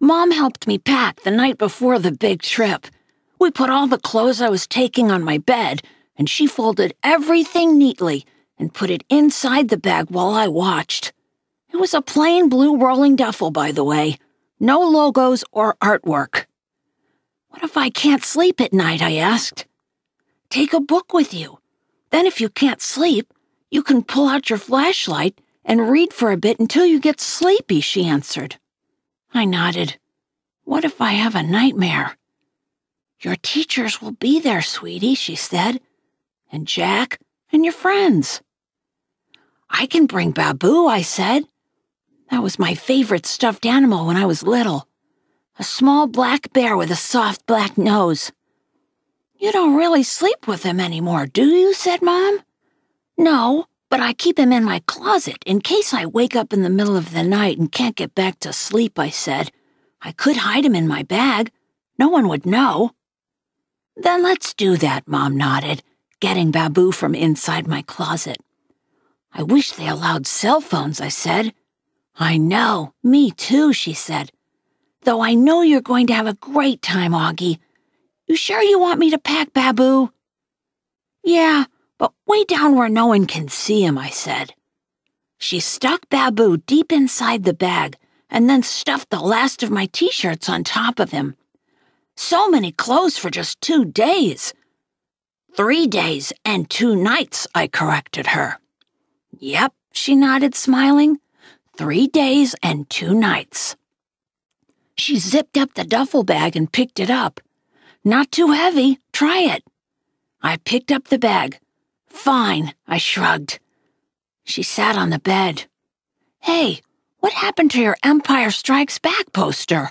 Mom helped me pack the night before the big trip. We put all the clothes I was taking on my bed, and she folded everything neatly and put it inside the bag while I watched. It was a plain blue rolling duffel, by the way. No logos or artwork. What if I can't sleep at night? I asked. Take a book with you. Then, if you can't sleep, you can pull out your flashlight and read for a bit until you get sleepy, she answered. I nodded. What if I have a nightmare? Your teachers will be there, sweetie, she said, and Jack, and your friends. I can bring Babu, I said. That was my favorite stuffed animal when I was little. A small black bear with a soft black nose. You don't really sleep with him anymore, do you? said Mom. No, but I keep him in my closet in case I wake up in the middle of the night and can't get back to sleep, I said. I could hide him in my bag. No one would know. Then let's do that, Mom nodded, getting Babu from inside my closet. I wish they allowed cell phones, I said. I know, me too, she said. Though I know you're going to have a great time, Augie. You sure you want me to pack, Babu? Yeah, but way down where no one can see him, I said. She stuck Babu deep inside the bag and then stuffed the last of my t shirts on top of him. So many clothes for just two days. Three days and two nights, I corrected her. Yep, she nodded, smiling. Three days and two nights. She zipped up the duffel bag and picked it up. Not too heavy, try it. I picked up the bag, Fine, I shrugged. She sat on the bed. Hey, what happened to your Empire Strikes Back poster?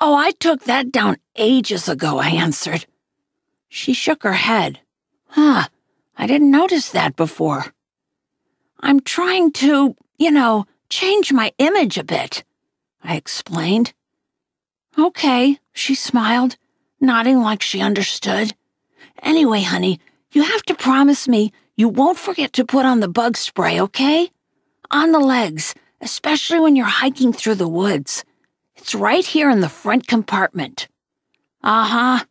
Oh, I took that down ages ago, I answered. She shook her head. Huh, I didn't notice that before. I'm trying to, you know, change my image a bit, I explained. Okay, she smiled, nodding like she understood. Anyway, honey, you have to promise me you won't forget to put on the bug spray, okay? On the legs, especially when you're hiking through the woods. It's right here in the front compartment. Uh huh.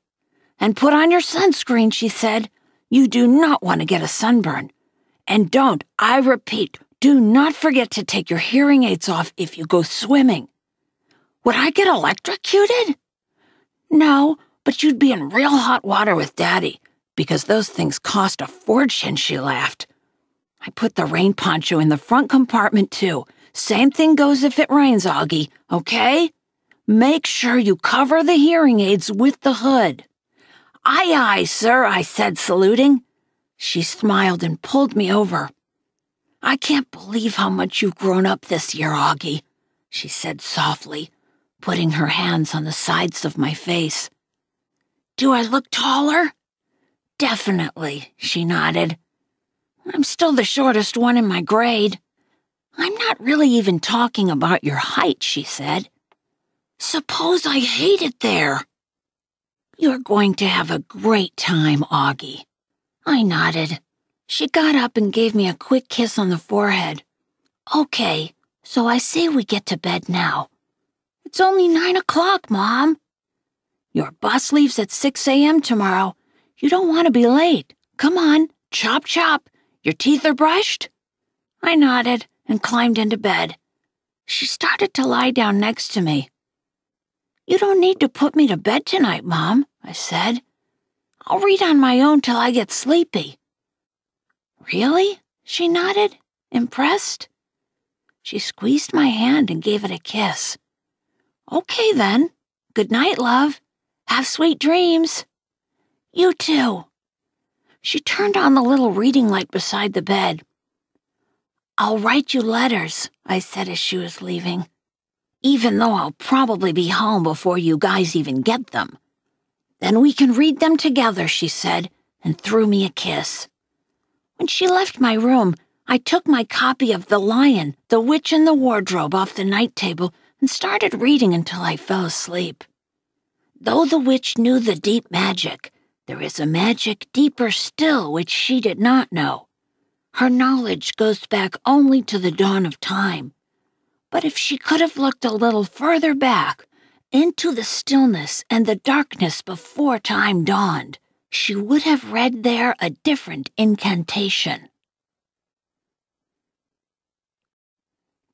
And put on your sunscreen, she said. You do not want to get a sunburn. And don't, I repeat, do not forget to take your hearing aids off if you go swimming. Would I get electrocuted? No, but you'd be in real hot water with Daddy because those things cost a fortune, she laughed. I put the rain poncho in the front compartment, too. Same thing goes if it rains, Augie, okay? Make sure you cover the hearing aids with the hood. Aye, aye, sir, I said, saluting. She smiled and pulled me over. I can't believe how much you've grown up this year, Augie, she said softly, putting her hands on the sides of my face. Do I look taller? Definitely, she nodded. I'm still the shortest one in my grade. I'm not really even talking about your height, she said. Suppose I hate it there. You're going to have a great time, Augie. I nodded. She got up and gave me a quick kiss on the forehead. Okay, so I say we get to bed now. It's only nine o'clock, Mom. Your bus leaves at 6 a.m. tomorrow, you don't want to be late. Come on, chop chop. Your teeth are brushed? I nodded and climbed into bed. She started to lie down next to me. You don't need to put me to bed tonight, Mom, I said. I'll read on my own till I get sleepy. Really? She nodded, impressed. She squeezed my hand and gave it a kiss. Okay, then. Good night, love. Have sweet dreams. You too. She turned on the little reading light beside the bed. I'll write you letters, I said as she was leaving, even though I'll probably be home before you guys even get them. Then we can read them together, she said, and threw me a kiss. When she left my room, I took my copy of The Lion, The Witch, and the Wardrobe off the night table and started reading until I fell asleep. Though the witch knew the deep magic, there is a magic deeper still which she did not know. Her knowledge goes back only to the dawn of time. But if she could have looked a little further back, into the stillness and the darkness before time dawned, she would have read there a different incantation.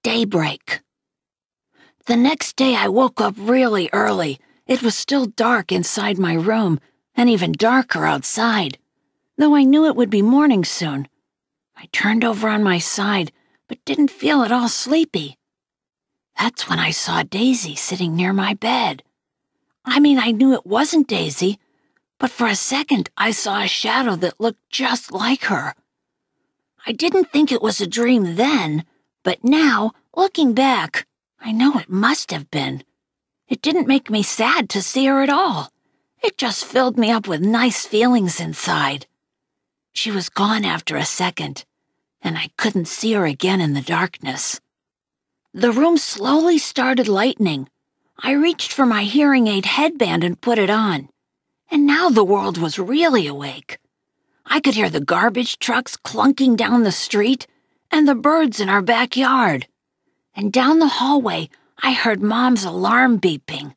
Daybreak. The next day I woke up really early. It was still dark inside my room, and even darker outside, though I knew it would be morning soon. I turned over on my side, but didn't feel at all sleepy. That's when I saw Daisy sitting near my bed. I mean, I knew it wasn't Daisy, but for a second I saw a shadow that looked just like her. I didn't think it was a dream then, but now, looking back, I know it must have been. It didn't make me sad to see her at all. It just filled me up with nice feelings inside. She was gone after a second, and I couldn't see her again in the darkness. The room slowly started lightening. I reached for my hearing aid headband and put it on. And now the world was really awake. I could hear the garbage trucks clunking down the street and the birds in our backyard. And down the hallway, I heard Mom's alarm beeping.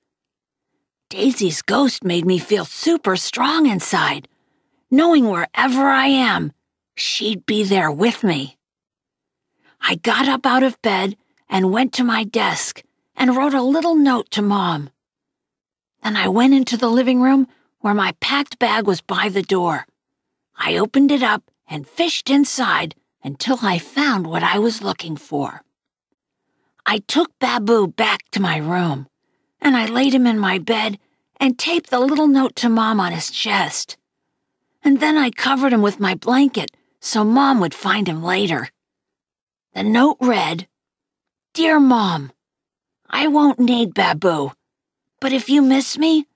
Daisy's ghost made me feel super strong inside, knowing wherever I am, she'd be there with me. I got up out of bed and went to my desk and wrote a little note to Mom. Then I went into the living room where my packed bag was by the door. I opened it up and fished inside until I found what I was looking for. I took Babu back to my room and I laid him in my bed and taped the little note to Mom on his chest. And then I covered him with my blanket so Mom would find him later. The note read, Dear Mom, I won't need Babu, but if you miss me,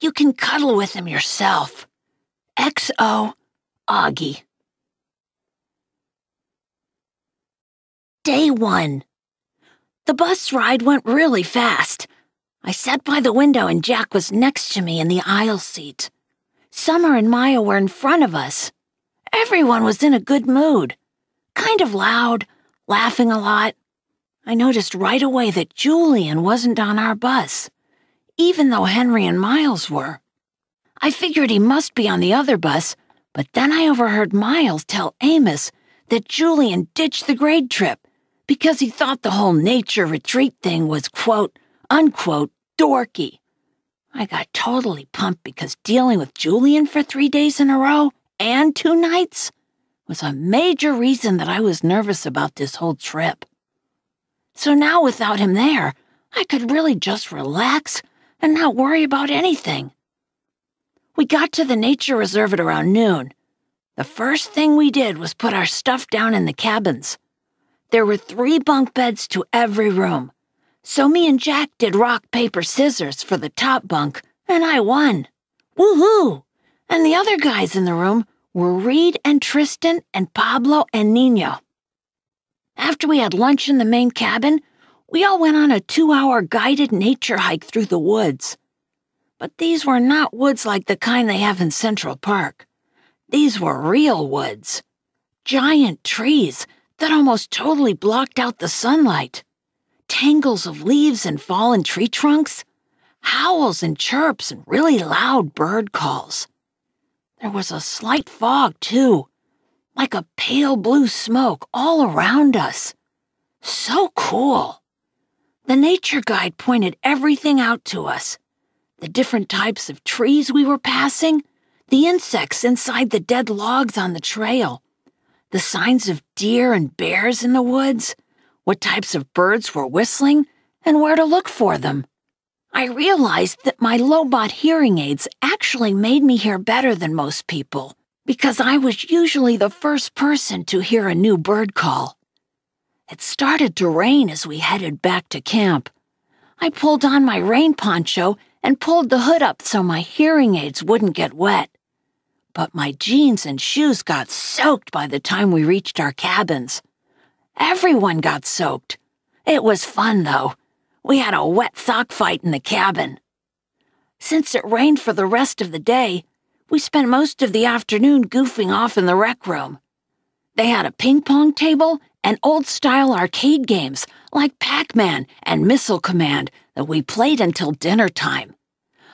you can cuddle with him yourself. XO, Augie. Day 1. The bus ride went really fast. I sat by the window and Jack was next to me in the aisle seat. Summer and Maya were in front of us. Everyone was in a good mood, kind of loud, laughing a lot. I noticed right away that Julian wasn't on our bus, even though Henry and Miles were. I figured he must be on the other bus, but then I overheard Miles tell Amos that Julian ditched the grade trip because he thought the whole nature retreat thing was, quote, unquote dorky. I got totally pumped because dealing with Julian for three days in a row and two nights was a major reason that I was nervous about this whole trip. So now, without him there, I could really just relax and not worry about anything. We got to the nature reserve at around noon. The first thing we did was put our stuff down in the cabins. There were three bunk beds to every room. So me and Jack did rock, paper, scissors for the top bunk, and I won. Woohoo! And the other guys in the room were Reed and Tristan and Pablo and Nino. After we had lunch in the main cabin, we all went on a two hour guided nature hike through the woods. But these were not woods like the kind they have in Central Park. These were real woods. Giant trees that almost totally blocked out the sunlight tangles of leaves and fallen tree trunks, howls and chirps and really loud bird calls. There was a slight fog, too, like a pale blue smoke all around us. So cool. The nature guide pointed everything out to us the different types of trees we were passing, the insects inside the dead logs on the trail, the signs of deer and bears in the woods, what types of birds were whistling, and where to look for them. I realized that my Lobot hearing aids actually made me hear better than most people because I was usually the first person to hear a new bird call. It started to rain as we headed back to camp. I pulled on my rain poncho and pulled the hood up so my hearing aids wouldn't get wet. But my jeans and shoes got soaked by the time we reached our cabins. Everyone got soaked. It was fun, though. We had a wet sock fight in the cabin. Since it rained for the rest of the day, we spent most of the afternoon goofing off in the rec room. They had a ping pong table and old style arcade games like Pac Man and Missile Command that we played until dinner time.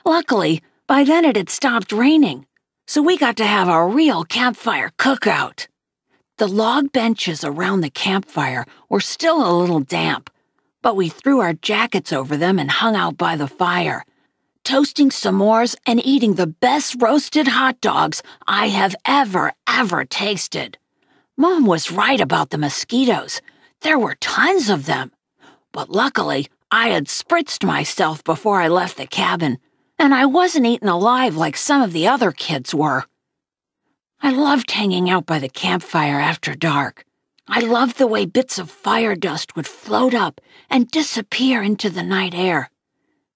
Luckily, by then it had stopped raining, so we got to have a real campfire cookout. The log benches around the campfire were still a little damp, but we threw our jackets over them and hung out by the fire, toasting s'mores and eating the best roasted hot dogs I have ever, ever tasted. Mom was right about the mosquitoes. There were tons of them. But luckily, I had spritzed myself before I left the cabin, and I wasn't eaten alive like some of the other kids were. I loved hanging out by the campfire after dark. I loved the way bits of fire dust would float up and disappear into the night air,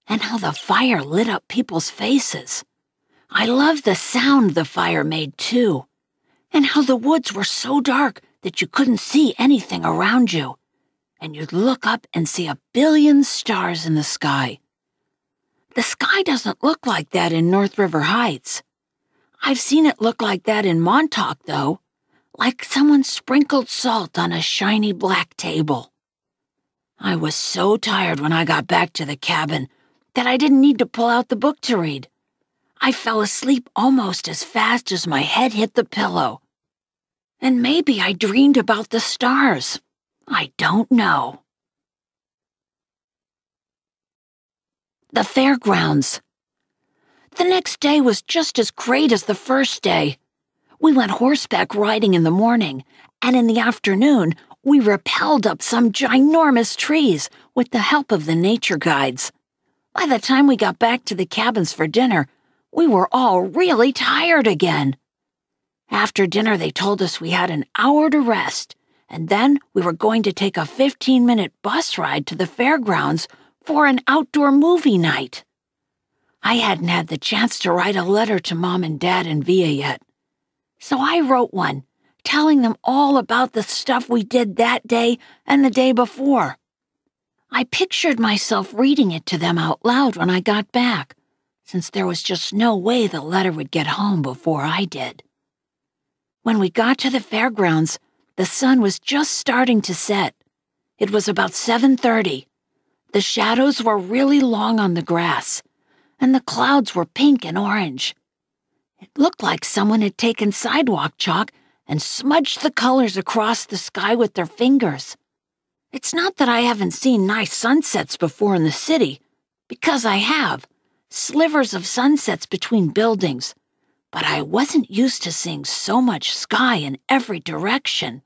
and how the fire lit up people's faces. I loved the sound the fire made, too, and how the woods were so dark that you couldn't see anything around you, and you'd look up and see a billion stars in the sky. The sky doesn't look like that in North River Heights. I've seen it look like that in Montauk, though, like someone sprinkled salt on a shiny black table. I was so tired when I got back to the cabin that I didn't need to pull out the book to read. I fell asleep almost as fast as my head hit the pillow. And maybe I dreamed about the stars. I don't know. The fairgrounds. The next day was just as great as the first day. We went horseback riding in the morning, and in the afternoon, we rappelled up some ginormous trees with the help of the nature guides. By the time we got back to the cabins for dinner, we were all really tired again. After dinner, they told us we had an hour to rest, and then we were going to take a 15 minute bus ride to the fairgrounds for an outdoor movie night. I hadn't had the chance to write a letter to Mom and Dad and Via yet. So I wrote one, telling them all about the stuff we did that day and the day before. I pictured myself reading it to them out loud when I got back, since there was just no way the letter would get home before I did. When we got to the fairgrounds, the sun was just starting to set. It was about 7:30. The shadows were really long on the grass and the clouds were pink and orange. It looked like someone had taken sidewalk chalk and smudged the colors across the sky with their fingers. It's not that I haven't seen nice sunsets before in the city, because I have. Slivers of sunsets between buildings. But I wasn't used to seeing so much sky in every direction.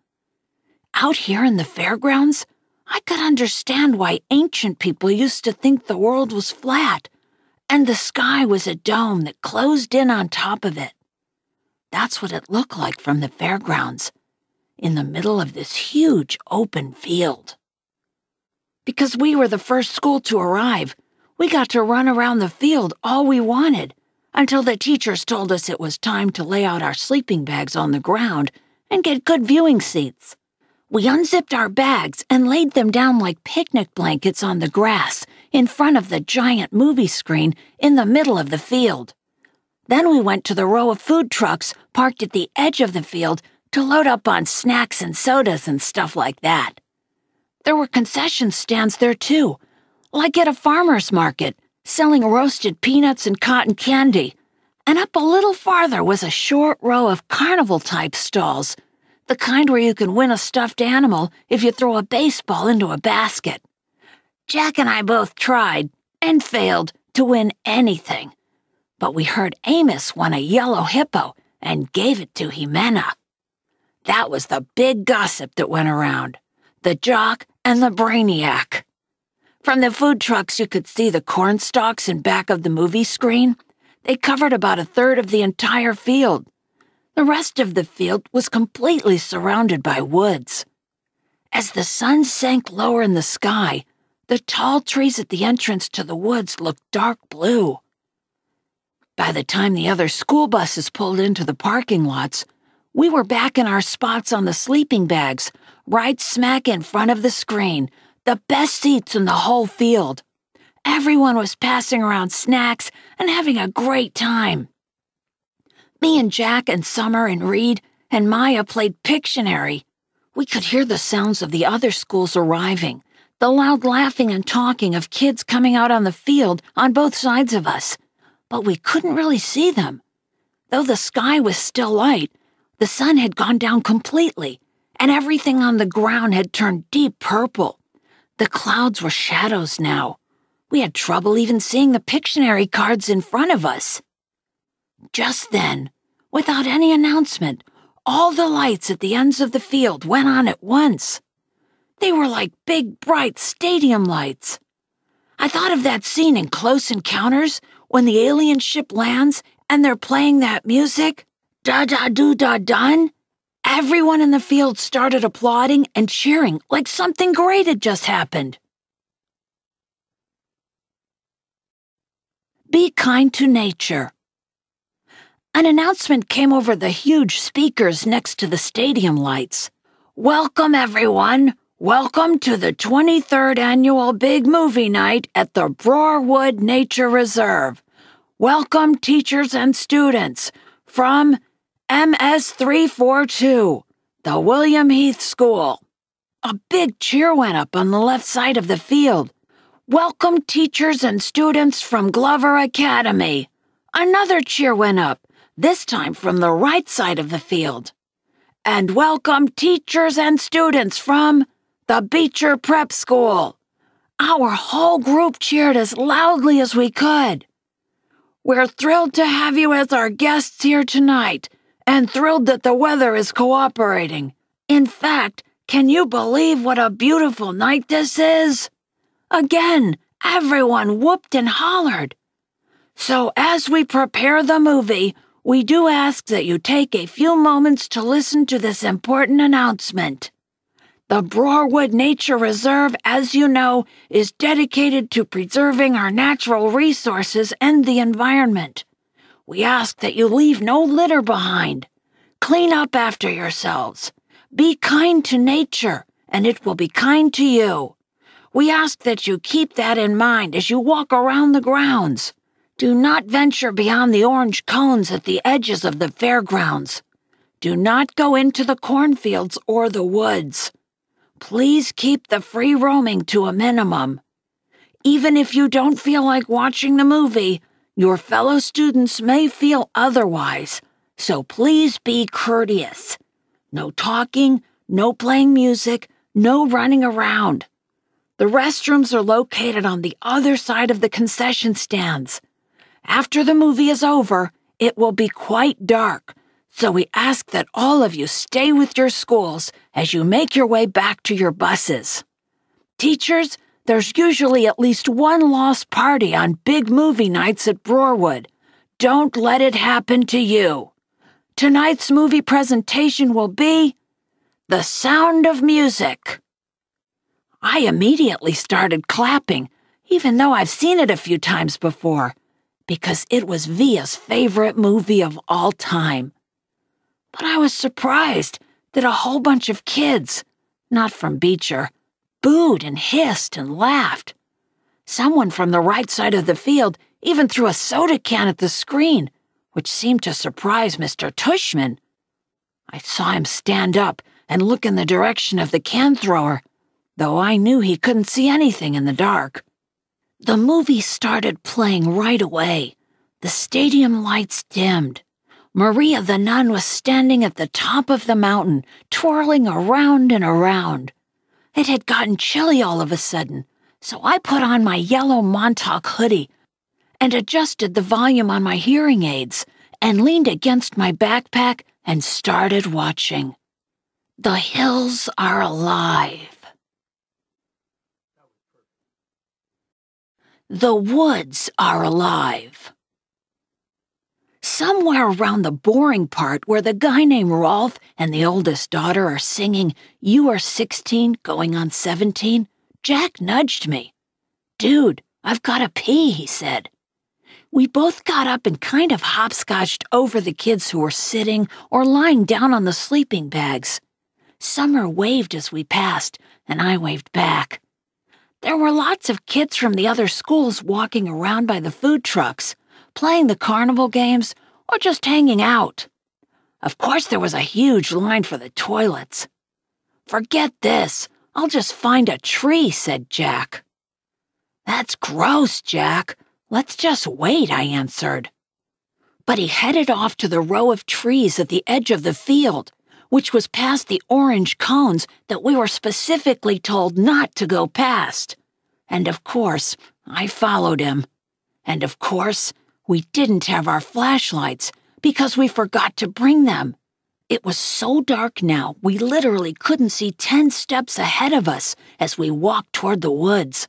Out here in the fairgrounds, I could understand why ancient people used to think the world was flat and the sky was a dome that closed in on top of it. That's what it looked like from the fairgrounds, in the middle of this huge open field. Because we were the first school to arrive, we got to run around the field all we wanted until the teachers told us it was time to lay out our sleeping bags on the ground and get good viewing seats. We unzipped our bags and laid them down like picnic blankets on the grass in front of the giant movie screen in the middle of the field. Then we went to the row of food trucks parked at the edge of the field to load up on snacks and sodas and stuff like that. There were concession stands there too, like at a farmer's market, selling roasted peanuts and cotton candy. And up a little farther was a short row of carnival type stalls, the kind where you can win a stuffed animal if you throw a baseball into a basket. Jack and I both tried, and failed, to win anything. But we heard Amos won a yellow hippo and gave it to Jimena. That was the big gossip that went around the jock and the brainiac. From the food trucks, you could see the corn stalks in back of the movie screen. They covered about a third of the entire field. The rest of the field was completely surrounded by woods. As the sun sank lower in the sky, the tall trees at the entrance to the woods looked dark blue. By the time the other school buses pulled into the parking lots, we were back in our spots on the sleeping bags, right smack in front of the screen, the best seats in the whole field. Everyone was passing around snacks and having a great time. Me and Jack and Summer and Reed and Maya played Pictionary. We could hear the sounds of the other schools arriving the loud laughing and talking of kids coming out on the field on both sides of us. But we couldn't really see them. Though the sky was still light, the sun had gone down completely, and everything on the ground had turned deep purple. The clouds were shadows now. We had trouble even seeing the Pictionary cards in front of us. Just then, without any announcement, all the lights at the ends of the field went on at once. They were like big, bright stadium lights. I thought of that scene in Close Encounters when the alien ship lands and they're playing that music. Da da do da dun. Everyone in the field started applauding and cheering like something great had just happened. Be kind to nature. An announcement came over the huge speakers next to the stadium lights. Welcome, everyone! Welcome to the 23rd annual Big Movie Night at the Broarwood Nature Reserve. Welcome, teachers and students, from MS342, the William Heath School. A big cheer went up on the left side of the field. Welcome, teachers and students from Glover Academy. Another cheer went up, this time from the right side of the field. And welcome, teachers and students from the Beecher Prep School! Our whole group cheered as loudly as we could. We're thrilled to have you as our guests here tonight, and thrilled that the weather is cooperating. In fact, can you believe what a beautiful night this is? Again, everyone whooped and hollered. So, as we prepare the movie, we do ask that you take a few moments to listen to this important announcement. The Broarwood Nature Reserve, as you know, is dedicated to preserving our natural resources and the environment. We ask that you leave no litter behind. Clean up after yourselves. Be kind to nature, and it will be kind to you. We ask that you keep that in mind as you walk around the grounds. Do not venture beyond the orange cones at the edges of the fairgrounds. Do not go into the cornfields or the woods. Please keep the free roaming to a minimum. Even if you don't feel like watching the movie, your fellow students may feel otherwise, so please be courteous. No talking, no playing music, no running around. The restrooms are located on the other side of the concession stands. After the movie is over, it will be quite dark, so we ask that all of you stay with your schools as you make your way back to your buses. Teachers, there's usually at least one lost party on big movie nights at Broarwood. Don't let it happen to you. Tonight's movie presentation will be The Sound of Music. I immediately started clapping, even though I've seen it a few times before, because it was Via's favorite movie of all time but I was surprised that a whole bunch of kids, not from Beecher, booed and hissed and laughed. Someone from the right side of the field even threw a soda can at the screen, which seemed to surprise Mr. Tushman. I saw him stand up and look in the direction of the can thrower, though I knew he couldn't see anything in the dark. The movie started playing right away. The stadium lights dimmed, Maria the nun was standing at the top of the mountain, twirling around and around. It had gotten chilly all of a sudden, so I put on my yellow Montauk hoodie and adjusted the volume on my hearing aids and leaned against my backpack and started watching. The hills are alive. The woods are alive. Somewhere around the boring part where the guy named Rolf and the oldest daughter are singing, You Are 16 Going on 17, Jack nudged me. Dude, I've got to pee, he said. We both got up and kind of hopscotched over the kids who were sitting or lying down on the sleeping bags. Summer waved as we passed, and I waved back. There were lots of kids from the other schools walking around by the food trucks playing the carnival games, or just hanging out. Of course, there was a huge line for the toilets. Forget this. I'll just find a tree, said Jack. That's gross, Jack. Let's just wait, I answered. But he headed off to the row of trees at the edge of the field, which was past the orange cones that we were specifically told not to go past. And of course, I followed him. And of course, we didn't have our flashlights because we forgot to bring them. It was so dark now, we literally couldn't see 10 steps ahead of us as we walked toward the woods.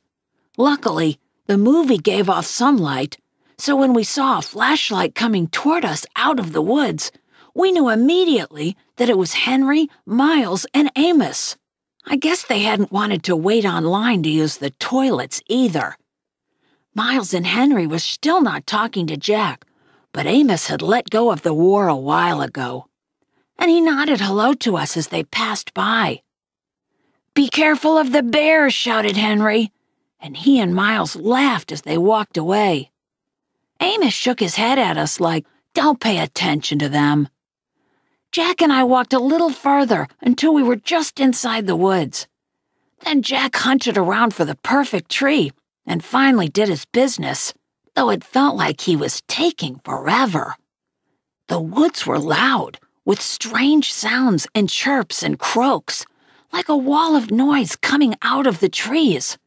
Luckily, the movie gave off some light, so when we saw a flashlight coming toward us out of the woods, we knew immediately that it was Henry, Miles, and Amos. I guess they hadn't wanted to wait online to use the toilets either. Miles and Henry was still not talking to Jack, but Amos had let go of the war a while ago. And he nodded hello to us as they passed by. Be careful of the bears, shouted Henry, and he and Miles laughed as they walked away. Amos shook his head at us like, Don't pay attention to them. Jack and I walked a little further until we were just inside the woods. Then Jack hunted around for the perfect tree and finally did his business, though it felt like he was taking forever. The woods were loud, with strange sounds and chirps and croaks, like a wall of noise coming out of the trees.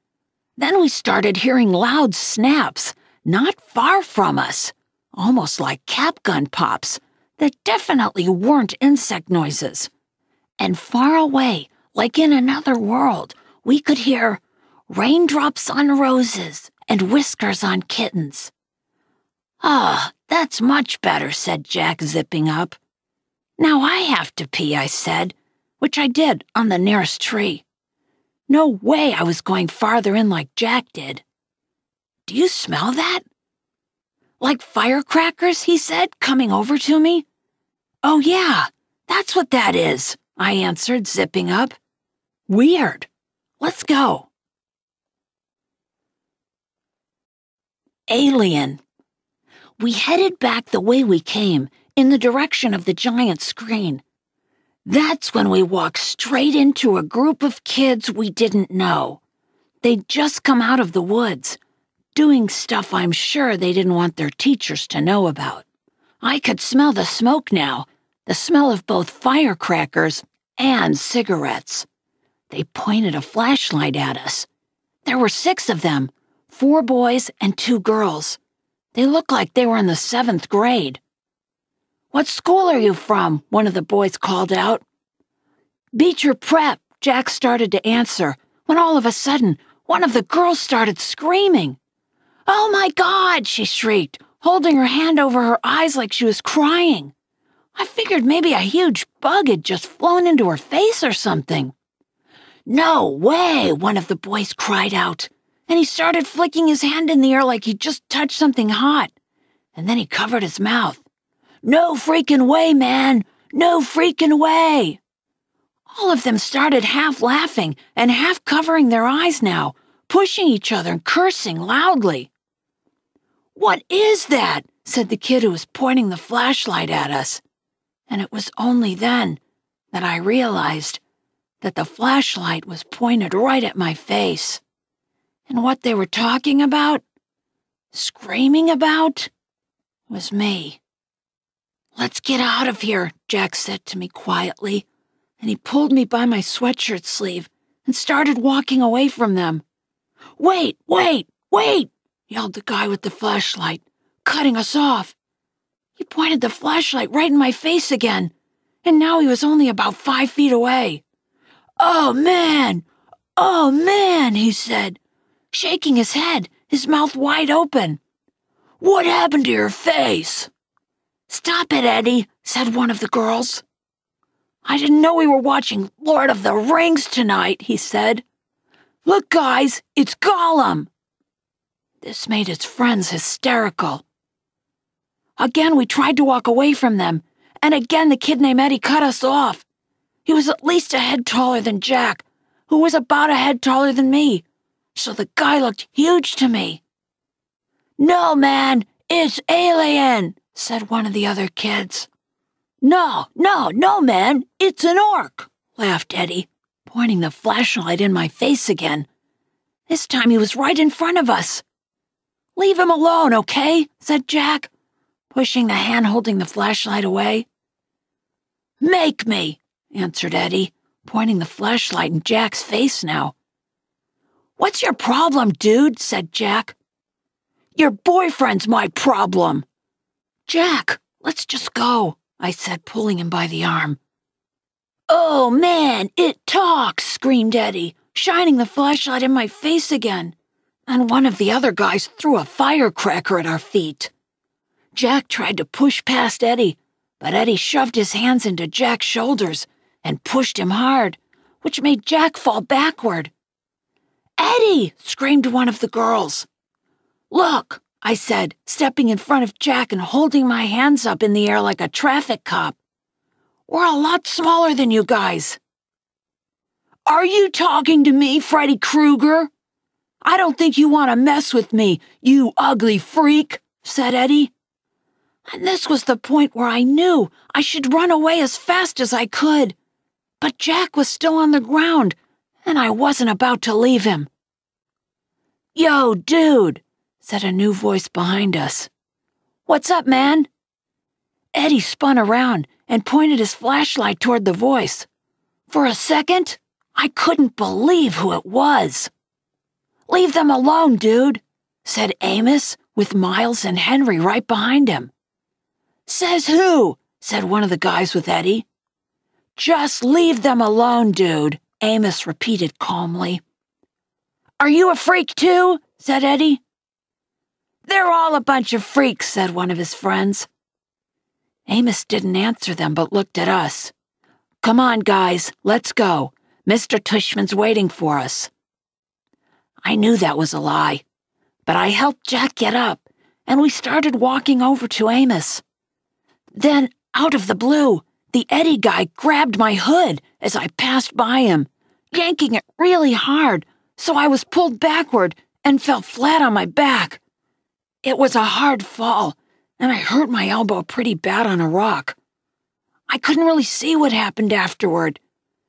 Then we started hearing loud snaps, not far from us, almost like cap gun pops, that definitely weren't insect noises. And far away, like in another world, we could hear raindrops on roses and whiskers on kittens. Ah, oh, that's much better, said Jack, zipping up. Now I have to pee, I said, which I did on the nearest tree. No way I was going farther in like Jack did. Do you smell that? Like firecrackers, he said, coming over to me. Oh, yeah, that's what that is, I answered, zipping up. Weird. Let's go. alien. We headed back the way we came, in the direction of the giant screen. That's when we walked straight into a group of kids we didn't know. They'd just come out of the woods, doing stuff I'm sure they didn't want their teachers to know about. I could smell the smoke now, the smell of both firecrackers and cigarettes. They pointed a flashlight at us. There were six of them, Four boys and two girls. They looked like they were in the seventh grade. What school are you from? One of the boys called out. Beecher Prep, Jack started to answer, when all of a sudden, one of the girls started screaming. Oh my God, she shrieked, holding her hand over her eyes like she was crying. I figured maybe a huge bug had just flown into her face or something. No way, one of the boys cried out and he started flicking his hand in the air like he just touched something hot. And then he covered his mouth. No freaking way, man! No freaking way! All of them started half laughing and half covering their eyes now, pushing each other and cursing loudly. What is that? said the kid who was pointing the flashlight at us. And it was only then that I realized that the flashlight was pointed right at my face and what they were talking about, screaming about, was me. Let's get out of here, Jack said to me quietly, and he pulled me by my sweatshirt sleeve and started walking away from them. Wait, wait, wait, yelled the guy with the flashlight, cutting us off. He pointed the flashlight right in my face again, and now he was only about five feet away. Oh, man! Oh, man! he said, shaking his head, his mouth wide open. What happened to your face? Stop it, Eddie, said one of the girls. I didn't know we were watching Lord of the Rings tonight, he said. Look, guys, it's Gollum. This made his friends hysterical. Again, we tried to walk away from them, and again the kid named Eddie cut us off. He was at least a head taller than Jack, who was about a head taller than me so the guy looked huge to me. No, man, it's alien, said one of the other kids. No, no, no, man, it's an orc, laughed Eddie, pointing the flashlight in my face again. This time he was right in front of us. Leave him alone, okay? said Jack, pushing the hand holding the flashlight away. Make me, answered Eddie, pointing the flashlight in Jack's face now. What's your problem, dude? said Jack. Your boyfriend's my problem. Jack, let's just go, I said, pulling him by the arm. Oh man, it talks, screamed Eddie, shining the flashlight in my face again. And one of the other guys threw a firecracker at our feet. Jack tried to push past Eddie, but Eddie shoved his hands into Jack's shoulders and pushed him hard, which made Jack fall backward. Eddie! screamed one of the girls. Look, I said, stepping in front of Jack and holding my hands up in the air like a traffic cop. We're a lot smaller than you guys. Are you talking to me, Freddy Krueger? I don't think you want to mess with me, you ugly freak, said Eddie. And this was the point where I knew I should run away as fast as I could. But Jack was still on the ground, and I wasn't about to leave him. Yo, dude, said a new voice behind us. What's up, man? Eddie spun around and pointed his flashlight toward the voice. For a second, I couldn't believe who it was. Leave them alone, dude, said Amos, with Miles and Henry right behind him. Says who? said one of the guys with Eddie. Just leave them alone, dude, Amos repeated calmly. Are you a freak too? said Eddie. They're all a bunch of freaks, said one of his friends. Amos didn't answer them but looked at us. Come on, guys, let's go. Mr. Tushman's waiting for us. I knew that was a lie, but I helped Jack get up, and we started walking over to Amos. Then, out of the blue, the Eddie guy grabbed my hood as I passed by him yanking it really hard, so I was pulled backward and fell flat on my back. It was a hard fall, and I hurt my elbow pretty bad on a rock. I couldn't really see what happened afterward,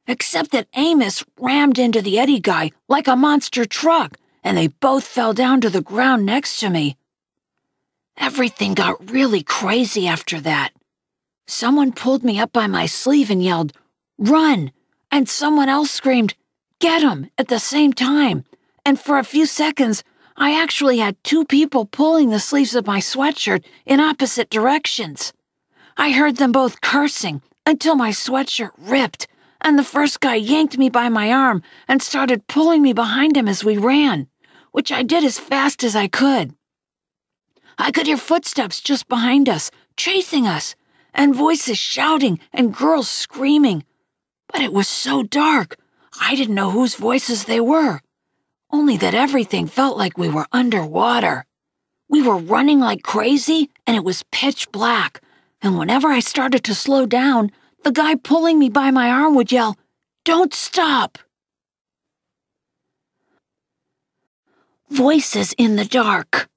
except that Amos rammed into the Eddie guy like a monster truck, and they both fell down to the ground next to me. Everything got really crazy after that. Someone pulled me up by my sleeve and yelled, Run! and someone else screamed, Get him! at the same time. And for a few seconds, I actually had two people pulling the sleeves of my sweatshirt in opposite directions. I heard them both cursing until my sweatshirt ripped, and the first guy yanked me by my arm and started pulling me behind him as we ran, which I did as fast as I could. I could hear footsteps just behind us, chasing us, and voices shouting and girls screaming. But it was so dark, I didn't know whose voices they were. Only that everything felt like we were underwater. We were running like crazy, and it was pitch black. And whenever I started to slow down, the guy pulling me by my arm would yell, Don't stop! Voices in the dark.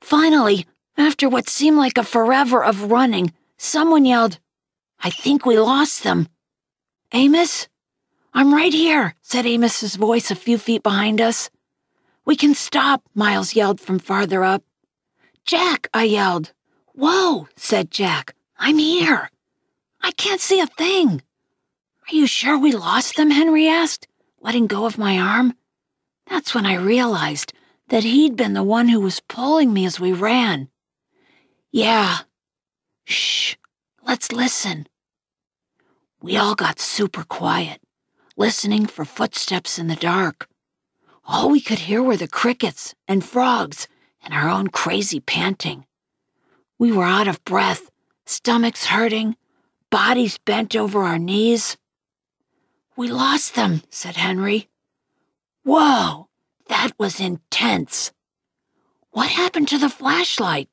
Finally, after what seemed like a forever of running, someone yelled, I think we lost them. Amos? I'm right here, said Amos's voice a few feet behind us. We can stop, Miles yelled from farther up. Jack, I yelled. Whoa, said Jack. I'm here. I can't see a thing. Are you sure we lost them? Henry asked, letting go of my arm. That's when I realized that he'd been the one who was pulling me as we ran. Yeah. Shh, Let's listen. We all got super quiet, listening for footsteps in the dark. All we could hear were the crickets and frogs and our own crazy panting. We were out of breath, stomachs hurting, bodies bent over our knees. We lost them, said Henry. Whoa, that was intense. What happened to the flashlight?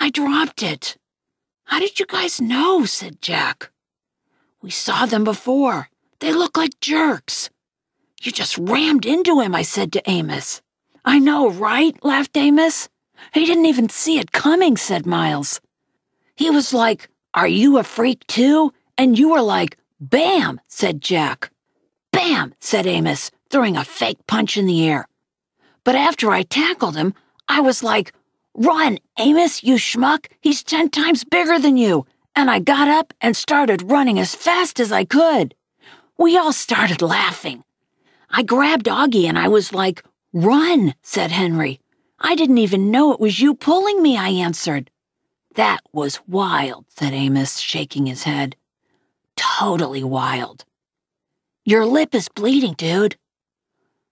I dropped it. How did you guys know? said Jack. We saw them before. They look like jerks. You just rammed into him, I said to Amos. I know, right? laughed Amos. He didn't even see it coming, said Miles. He was like, Are you a freak too? And you were like, Bam, said Jack. Bam, said Amos, throwing a fake punch in the air. But after I tackled him, I was like, Run, Amos, you schmuck! He's ten times bigger than you! And I got up and started running as fast as I could. We all started laughing. I grabbed Augie and I was like, Run, said Henry. I didn't even know it was you pulling me, I answered. That was wild, said Amos, shaking his head. Totally wild. Your lip is bleeding, dude.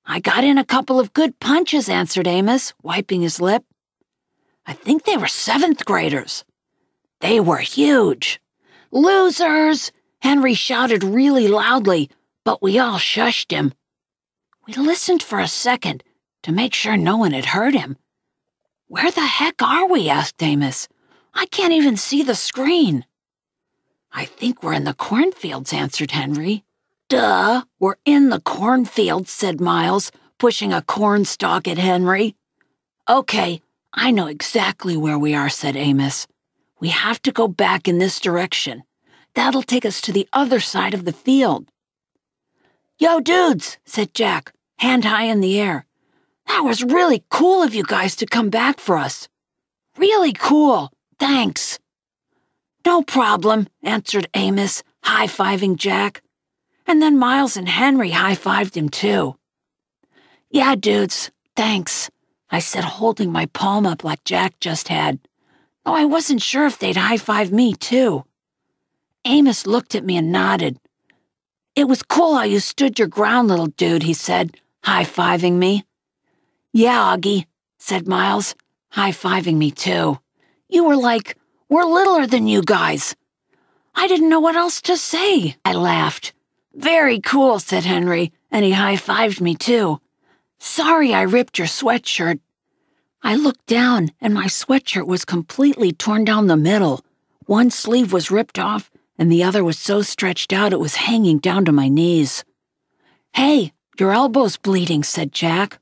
I got in a couple of good punches, answered Amos, wiping his lip. I think they were seventh graders. They were huge. Losers! Henry shouted really loudly, but we all shushed him. We listened for a second to make sure no one had heard him. Where the heck are we? asked Amos. I can't even see the screen. I think we're in the cornfields, answered Henry. Duh, we're in the cornfields, said Miles, pushing a corn stalk at Henry. Okay, I know exactly where we are, said Amos. We have to go back in this direction. That'll take us to the other side of the field. Yo, dudes, said Jack, hand high in the air. That was really cool of you guys to come back for us. Really cool. Thanks. No problem, answered Amos, high fiving Jack. And then Miles and Henry high fived him too. Yeah, dudes, thanks. I said, holding my palm up like Jack just had. Oh, I wasn't sure if they'd high five me, too. Amos looked at me and nodded. It was cool how you stood your ground, little dude, he said, high fiving me. Yeah, Augie, said Miles, high fiving me, too. You were like, we're littler than you guys. I didn't know what else to say, I laughed. Very cool, said Henry, and he high fived me, too. Sorry I ripped your sweatshirt. I looked down, and my sweatshirt was completely torn down the middle. One sleeve was ripped off, and the other was so stretched out it was hanging down to my knees. Hey, your elbow's bleeding, said Jack.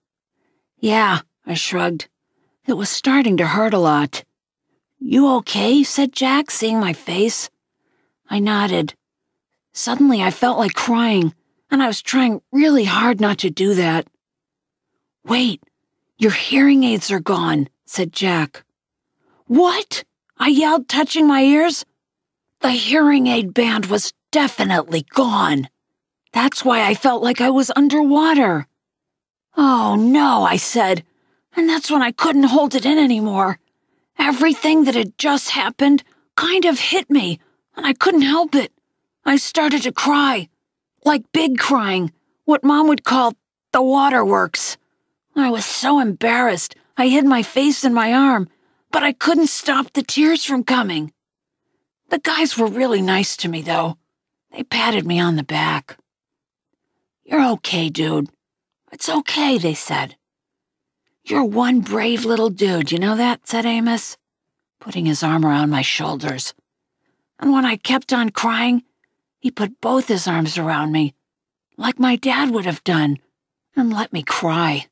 Yeah, I shrugged. It was starting to hurt a lot. You okay? said Jack, seeing my face. I nodded. Suddenly, I felt like crying, and I was trying really hard not to do that. Wait, your hearing aids are gone, said Jack. What? I yelled, touching my ears. The hearing aid band was definitely gone. That's why I felt like I was underwater. Oh no, I said, and that's when I couldn't hold it in anymore. Everything that had just happened kind of hit me, and I couldn't help it. I started to cry, like big crying, what Mom would call the waterworks. I was so embarrassed, I hid my face in my arm, but I couldn't stop the tears from coming. The guys were really nice to me, though. They patted me on the back. You're okay, dude. It's okay, they said. You're one brave little dude, you know that? said Amos, putting his arm around my shoulders. And when I kept on crying, he put both his arms around me, like my dad would have done, and let me cry.